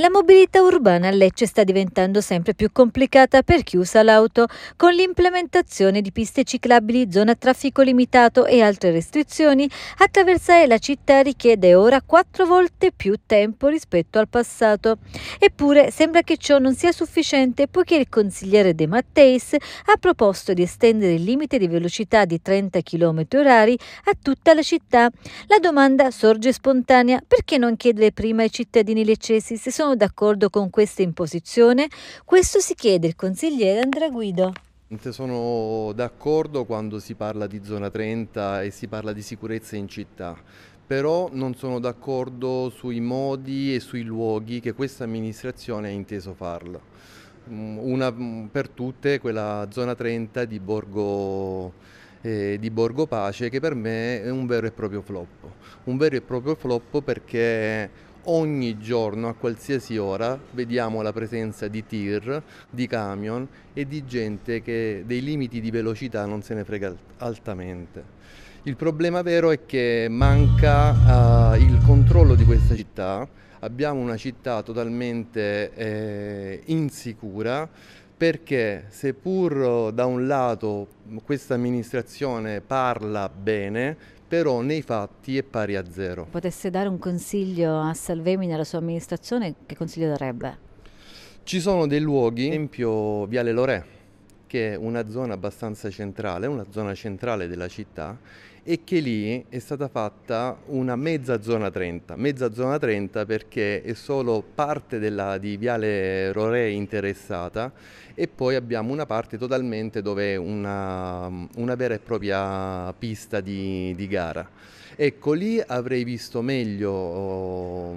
La mobilità urbana a Lecce sta diventando sempre più complicata per chi usa l'auto, con l'implementazione di piste ciclabili, zona traffico limitato e altre restrizioni, attraversare la città richiede ora quattro volte più tempo rispetto al passato. Eppure sembra che ciò non sia sufficiente poiché il consigliere De Matteis ha proposto di estendere il limite di velocità di 30 km h a tutta la città. La domanda sorge spontanea, perché non chiedere prima ai cittadini leccesi se sono sono d'accordo con questa imposizione? Questo si chiede il consigliere Andrea Guido. Sono d'accordo quando si parla di zona 30 e si parla di sicurezza in città, però non sono d'accordo sui modi e sui luoghi che questa amministrazione ha inteso farla. Mm, una mm, per tutte quella zona 30 di Borgo, eh, di Borgo Pace che per me è un vero e proprio flop. Un vero e proprio flop perché ogni giorno a qualsiasi ora vediamo la presenza di tir, di camion e di gente che dei limiti di velocità non se ne frega altamente. Il problema vero è che manca eh, il controllo di questa città, abbiamo una città totalmente eh, insicura perché seppur da un lato questa amministrazione parla bene, però nei fatti è pari a zero. Potesse dare un consiglio a Salvemi nella sua amministrazione, che consiglio darebbe? Ci sono dei luoghi, ad esempio Viale Lorè, che è una zona abbastanza centrale, una zona centrale della città e che lì è stata fatta una mezza zona 30, mezza zona 30 perché è solo parte della, di Viale Rorè interessata e poi abbiamo una parte totalmente dove è una, una vera e propria pista di, di gara. Ecco lì avrei visto meglio oh,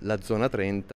la zona 30.